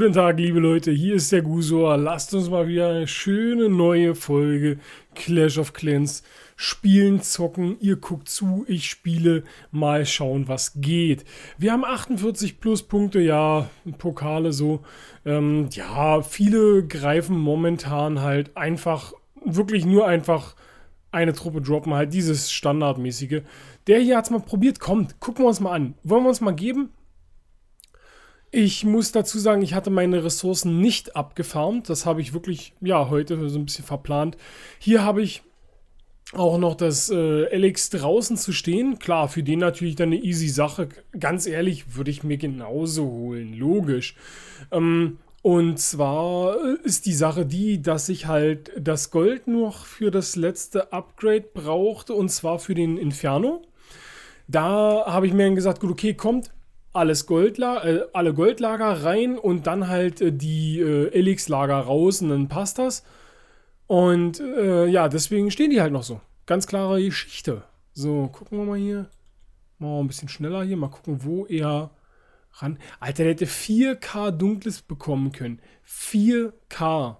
Guten Tag, liebe Leute, hier ist der Gusor. Lasst uns mal wieder eine schöne neue Folge Clash of Clans spielen, zocken. Ihr guckt zu, ich spiele, mal schauen, was geht. Wir haben 48 Pluspunkte, ja, Pokale so. Ähm, ja, viele greifen momentan halt einfach, wirklich nur einfach eine Truppe droppen, halt dieses standardmäßige. Der hier hat es mal probiert, kommt, gucken wir uns mal an. Wollen wir uns mal geben? Ich muss dazu sagen, ich hatte meine Ressourcen nicht abgefarmt. Das habe ich wirklich, ja, heute so ein bisschen verplant. Hier habe ich auch noch das äh, draußen zu stehen. Klar, für den natürlich dann eine easy Sache. Ganz ehrlich, würde ich mir genauso holen. Logisch. Ähm, und zwar äh, ist die Sache die, dass ich halt das Gold noch für das letzte Upgrade brauchte. Und zwar für den Inferno. Da habe ich mir dann gesagt, gut, okay, kommt, alles Goldla äh, alle Goldlager rein und dann halt äh, die äh, Elix-Lager raus und dann passt das. Und äh, ja, deswegen stehen die halt noch so. Ganz klare Geschichte. So, gucken wir mal hier. Machen wir ein bisschen schneller hier. Mal gucken, wo er ran. Alter, der hätte 4K Dunkles bekommen können. 4K.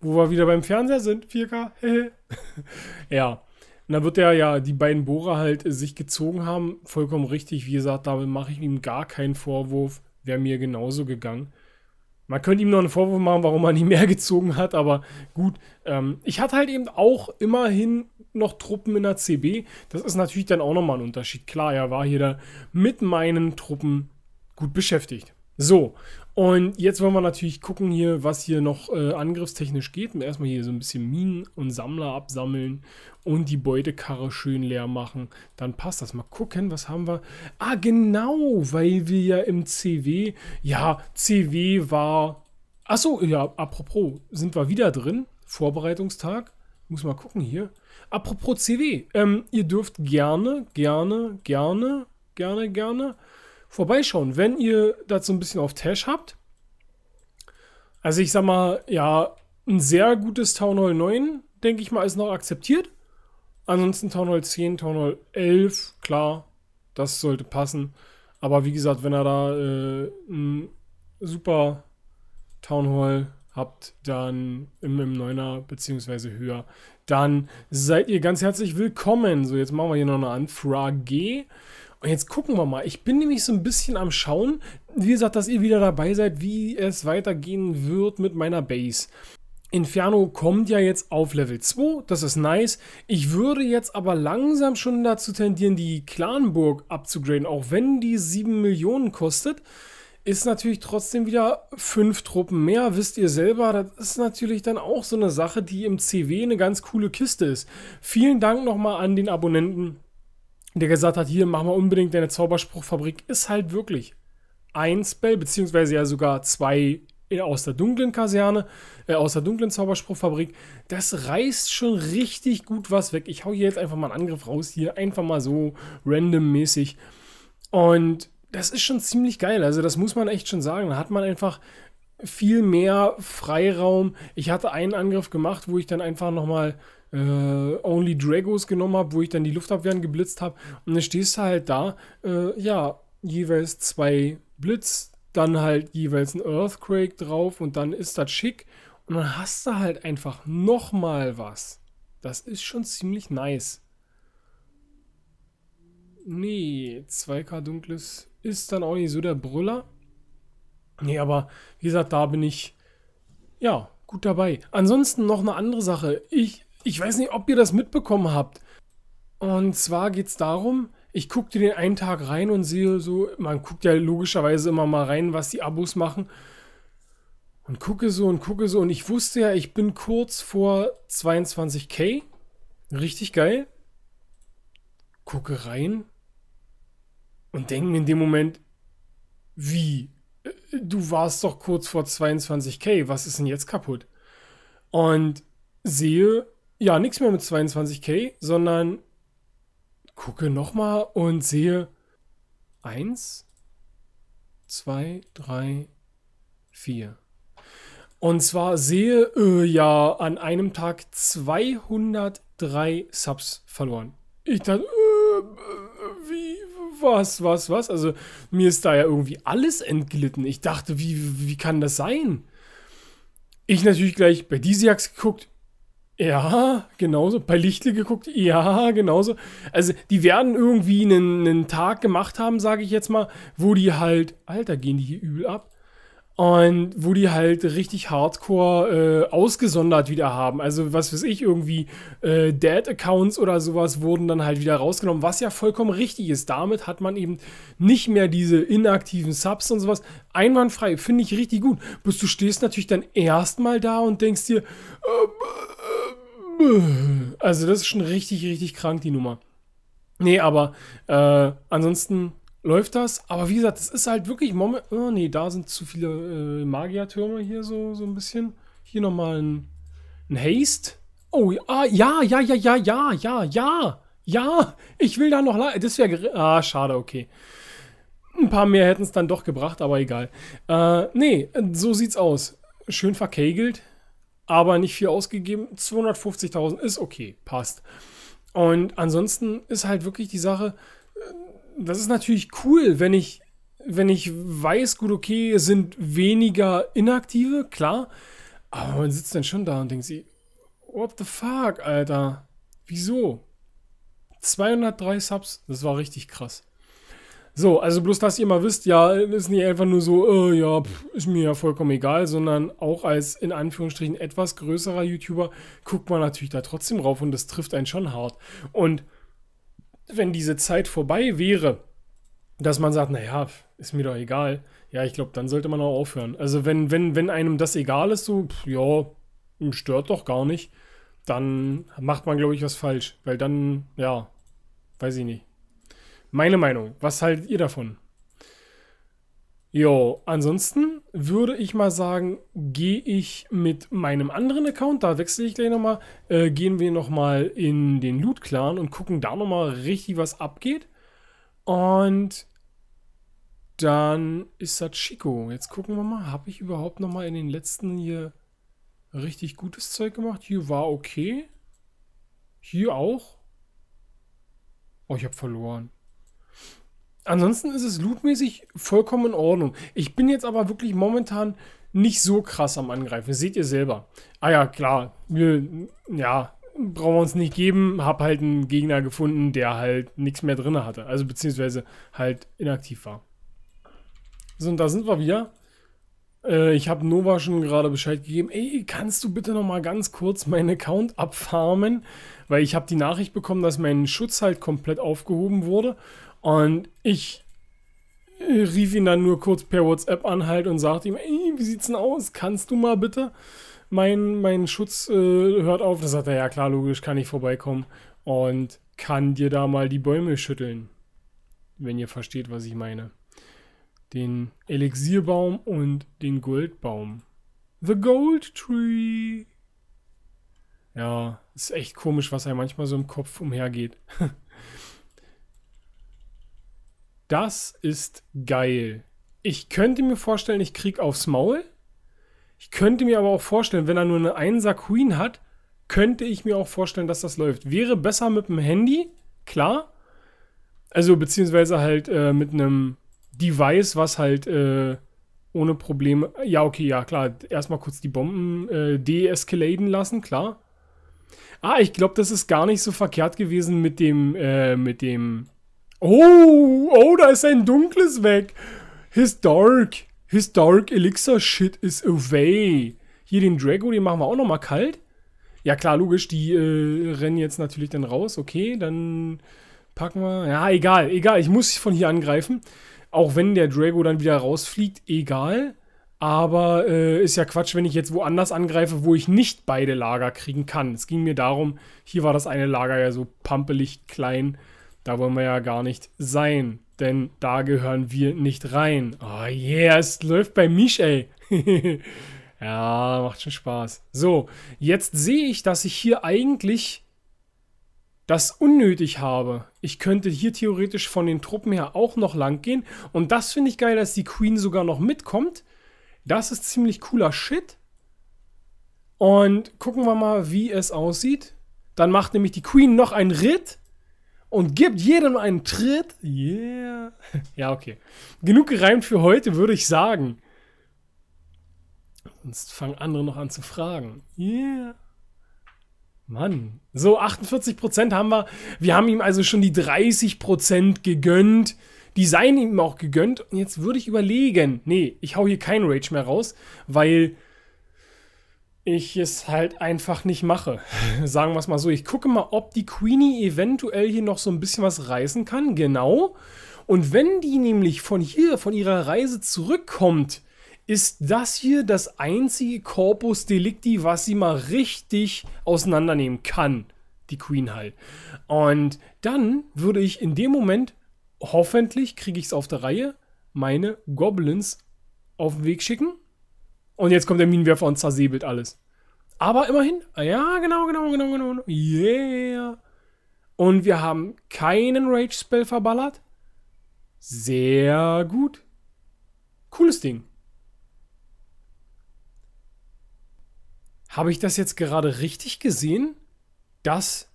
Wo wir wieder beim Fernseher sind. 4K. ja. Und dann wird er ja die beiden Bohrer halt äh, sich gezogen haben. Vollkommen richtig. Wie gesagt, damit mache ich ihm gar keinen Vorwurf. Wäre mir genauso gegangen. Man könnte ihm noch einen Vorwurf machen, warum er nicht mehr gezogen hat, aber gut. Ähm, ich hatte halt eben auch immerhin noch Truppen in der CB. Das ist natürlich dann auch nochmal ein Unterschied. Klar, er war hier da mit meinen Truppen gut beschäftigt. So, und jetzt wollen wir natürlich gucken hier, was hier noch äh, angriffstechnisch geht. erstmal hier so ein bisschen Minen und Sammler absammeln und die Beutekarre schön leer machen. Dann passt das. Mal gucken, was haben wir? Ah, genau, weil wir ja im CW, ja, CW war, achso, ja, apropos, sind wir wieder drin. Vorbereitungstag. Muss mal gucken hier. Apropos CW, ähm, ihr dürft gerne, gerne, gerne, gerne, gerne vorbeischauen, wenn ihr dazu ein bisschen auf Tash habt. Also ich sag mal, ja, ein sehr gutes Town Hall 9, denke ich mal, ist noch akzeptiert. Ansonsten Town Hall 10, Town Hall 11, klar, das sollte passen. Aber wie gesagt, wenn ihr da äh, ein super Town Hall habt, dann im, im 9er beziehungsweise höher, dann seid ihr ganz herzlich willkommen. So, jetzt machen wir hier noch eine Anfrage. Und jetzt gucken wir mal. Ich bin nämlich so ein bisschen am Schauen, wie gesagt, dass ihr wieder dabei seid, wie es weitergehen wird mit meiner Base. Inferno kommt ja jetzt auf Level 2, das ist nice. Ich würde jetzt aber langsam schon dazu tendieren, die Clanburg abzugraden, auch wenn die 7 Millionen kostet. Ist natürlich trotzdem wieder 5 Truppen mehr, wisst ihr selber. Das ist natürlich dann auch so eine Sache, die im CW eine ganz coole Kiste ist. Vielen Dank nochmal an den Abonnenten, der gesagt hat, hier, mach mal unbedingt deine Zauberspruchfabrik, ist halt wirklich ein Spell, beziehungsweise ja sogar zwei äh, aus der dunklen Kaserne, äh, aus der dunklen Zauberspruchfabrik. Das reißt schon richtig gut was weg. Ich hau hier jetzt einfach mal einen Angriff raus, hier einfach mal so randommäßig. Und das ist schon ziemlich geil. Also, das muss man echt schon sagen. Da hat man einfach viel mehr Freiraum. Ich hatte einen Angriff gemacht, wo ich dann einfach nochmal äh, Only Dragos genommen habe, wo ich dann die Luftabwehren geblitzt habe. Und dann stehst du halt da, äh, ja, jeweils zwei Blitz, dann halt jeweils ein Earthquake drauf und dann ist das schick. Und dann hast du halt einfach nochmal was. Das ist schon ziemlich nice. Nee, 2K dunkles ist dann auch nicht so der Brüller. Nee, aber wie gesagt, da bin ich ja gut dabei. Ansonsten noch eine andere Sache. Ich ich weiß nicht, ob ihr das mitbekommen habt. Und zwar geht es darum, ich guckte den einen Tag rein und sehe so, man guckt ja logischerweise immer mal rein, was die Abos machen. Und gucke so und gucke so. Und ich wusste ja, ich bin kurz vor 22k. Richtig geil. Gucke rein. Und denke mir in dem Moment, wie? Äh, du warst doch kurz vor 22k. Was ist denn jetzt kaputt? Und sehe, ja, nichts mehr mit 22k, sondern gucke nochmal und sehe 1, 2, 3, 4. Und zwar sehe äh, ja an einem Tag 203 Subs verloren. Ich dachte, äh, wie, was, was, was? Also mir ist da ja irgendwie alles entglitten. Ich dachte, wie, wie kann das sein? Ich natürlich gleich bei Disiax geguckt, ja, genauso. Bei Lichtle geguckt, ja, genauso. Also, die werden irgendwie einen, einen Tag gemacht haben, sage ich jetzt mal, wo die halt, Alter, gehen die hier übel ab. Und wo die halt richtig hardcore äh, ausgesondert wieder haben. Also, was weiß ich, irgendwie äh, Dead-Accounts oder sowas wurden dann halt wieder rausgenommen, was ja vollkommen richtig ist. Damit hat man eben nicht mehr diese inaktiven Subs und sowas. Einwandfrei, finde ich richtig gut. Bloß du stehst natürlich dann erstmal da und denkst dir, äh, also das ist schon richtig, richtig krank, die Nummer. Nee, aber äh, ansonsten läuft das. Aber wie gesagt, es ist halt wirklich Moment. Oh, nee, da sind zu viele äh, Magiertürme hier so, so ein bisschen. Hier nochmal ein, ein Haste. Oh, ah, ja, ja, ja, ja, ja, ja, ja, ja. Ich will da noch. Das wäre. Ah, schade, okay. Ein paar mehr hätten es dann doch gebracht, aber egal. Äh, nee, so sieht's aus. Schön verkegelt aber nicht viel ausgegeben. 250.000 ist okay, passt. Und ansonsten ist halt wirklich die Sache, äh, das ist natürlich cool, wenn ich, wenn ich weiß, gut, okay, sind weniger Inaktive, klar. Aber man sitzt dann schon da und denkt sich, what the fuck, Alter? Wieso? 203 Subs, das war richtig krass. So, also bloß, dass ihr mal wisst, ja, ist nicht einfach nur so, äh, ja, pff, ist mir ja vollkommen egal, sondern auch als in Anführungsstrichen etwas größerer YouTuber guckt man natürlich da trotzdem rauf und das trifft einen schon hart. Und wenn diese Zeit vorbei wäre, dass man sagt, naja, ist mir doch egal, ja, ich glaube, dann sollte man auch aufhören. Also wenn, wenn, wenn einem das egal ist, so, pff, ja, hm, stört doch gar nicht, dann macht man, glaube ich, was falsch. Weil dann, ja, weiß ich nicht. Meine Meinung. Was haltet ihr davon? Jo, ansonsten würde ich mal sagen, gehe ich mit meinem anderen Account, da wechsle ich gleich nochmal, äh, gehen wir nochmal in den Loot-Clan und gucken da nochmal richtig, was abgeht. Und dann ist das Chico. Jetzt gucken wir mal, habe ich überhaupt nochmal in den letzten hier richtig gutes Zeug gemacht? Hier war okay. Hier auch. Oh, ich habe verloren ansonsten ist es lootmäßig vollkommen in Ordnung. Ich bin jetzt aber wirklich momentan nicht so krass am Angreifen. Das seht ihr selber. Ah ja, klar. Wir, ja, brauchen wir uns nicht geben. Hab halt einen Gegner gefunden, der halt nichts mehr drin hatte. Also beziehungsweise halt inaktiv war. So, und da sind wir wieder. Äh, ich habe Nova schon gerade Bescheid gegeben. Ey, kannst du bitte noch mal ganz kurz meinen Account abfarmen? Weil ich habe die Nachricht bekommen, dass mein Schutz halt komplett aufgehoben wurde. Und ich äh, rief ihn dann nur kurz per WhatsApp an halt und sagte ihm, ey, wie sieht's denn aus? Kannst du mal bitte? Mein, mein Schutz äh, hört auf. Da sagt er, ja klar, logisch, kann ich vorbeikommen und kann dir da mal die Bäume schütteln. Wenn ihr versteht, was ich meine. Den Elixierbaum und den Goldbaum. The Gold Tree. Ja, ist echt komisch, was er manchmal so im Kopf umhergeht. Das ist geil. Ich könnte mir vorstellen, ich krieg aufs Maul. Ich könnte mir aber auch vorstellen, wenn er nur eine Einser Queen hat, könnte ich mir auch vorstellen, dass das läuft. Wäre besser mit dem Handy, klar. Also beziehungsweise halt äh, mit einem Device, was halt äh, ohne Probleme. Ja, okay, ja, klar. Erstmal kurz die Bomben äh, deeskaladen lassen, klar. Ah, ich glaube, das ist gar nicht so verkehrt gewesen mit dem, äh, mit dem Oh, oh, da ist ein dunkles weg. His Dark, His Dark Elixir Shit is away. Hier den Drago, den machen wir auch nochmal kalt. Ja klar, logisch, die äh, rennen jetzt natürlich dann raus. Okay, dann packen wir... Ja, egal, egal. Ich muss von hier angreifen. Auch wenn der Drago dann wieder rausfliegt, egal. Aber äh, ist ja Quatsch, wenn ich jetzt woanders angreife, wo ich nicht beide Lager kriegen kann. Es ging mir darum, hier war das eine Lager ja so pampelig klein. Da wollen wir ja gar nicht sein, denn da gehören wir nicht rein. Oh yeah, es läuft bei mich, ey. ja, macht schon Spaß. So, jetzt sehe ich, dass ich hier eigentlich das unnötig habe. Ich könnte hier theoretisch von den Truppen her auch noch lang gehen. Und das finde ich geil, dass die Queen sogar noch mitkommt. Das ist ziemlich cooler Shit. Und gucken wir mal, wie es aussieht. Dann macht nämlich die Queen noch einen Ritt und gibt jedem einen Tritt. Yeah. Ja, okay. Genug gereimt für heute, würde ich sagen. Sonst fangen andere noch an zu fragen. Yeah. Mann. So, 48% haben wir. Wir haben ihm also schon die 30% gegönnt. Die seien ihm auch gegönnt. Und jetzt würde ich überlegen. Nee, ich hau hier keinen Rage mehr raus, weil ich es halt einfach nicht mache. Sagen wir es mal so. Ich gucke mal, ob die Queenie eventuell hier noch so ein bisschen was reißen kann. Genau. Und wenn die nämlich von hier, von ihrer Reise zurückkommt, ist das hier das einzige Corpus Delicti, was sie mal richtig auseinandernehmen kann. Die Queen halt. Und dann würde ich in dem Moment, hoffentlich kriege ich es auf der Reihe, meine Goblins auf den Weg schicken und jetzt kommt der Minenwerfer und zersäbelt alles. Aber immerhin, ja, genau, genau, genau, genau. Yeah. Und wir haben keinen Rage-Spell verballert. Sehr gut. Cooles Ding. Habe ich das jetzt gerade richtig gesehen, dass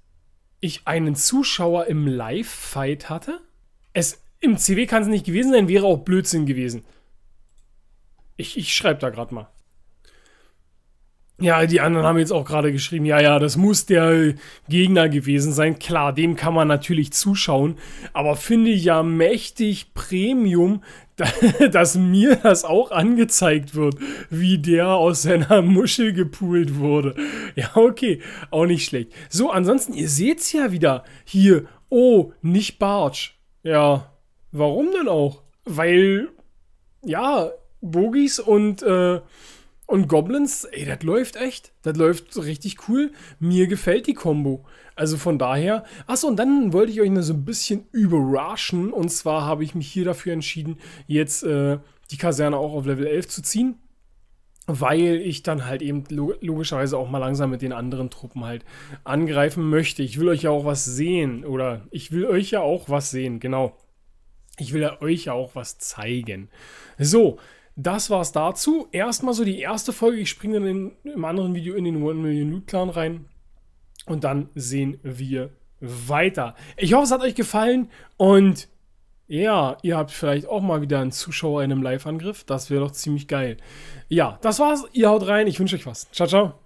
ich einen Zuschauer im Live-Fight hatte? Es, Im CW kann es nicht gewesen sein, wäre auch Blödsinn gewesen. Ich, ich schreibe da gerade mal. Ja, die anderen haben jetzt auch gerade geschrieben, ja, ja, das muss der Gegner gewesen sein. Klar, dem kann man natürlich zuschauen, aber finde ich ja mächtig Premium, dass mir das auch angezeigt wird, wie der aus seiner Muschel gepult wurde. Ja, okay, auch nicht schlecht. So, ansonsten, ihr seht's ja wieder hier. Oh, nicht Bartsch. Ja, warum denn auch? Weil, ja, Bogies und, äh, und Goblins, ey, das läuft echt. Das läuft richtig cool. Mir gefällt die Combo. Also von daher. Achso, und dann wollte ich euch nur so ein bisschen überraschen. Und zwar habe ich mich hier dafür entschieden, jetzt äh, die Kaserne auch auf Level 11 zu ziehen. Weil ich dann halt eben log logischerweise auch mal langsam mit den anderen Truppen halt angreifen möchte. Ich will euch ja auch was sehen. Oder ich will euch ja auch was sehen, genau. Ich will ja euch ja auch was zeigen. So, das war's dazu. Erstmal so die erste Folge. Ich springe dann in, im anderen Video in den One Million Loot Clan rein. Und dann sehen wir weiter. Ich hoffe, es hat euch gefallen und ja, ihr habt vielleicht auch mal wieder einen Zuschauer in einem Live-Angriff. Das wäre doch ziemlich geil. Ja, das war's. Ihr haut rein. Ich wünsche euch was. Ciao, ciao.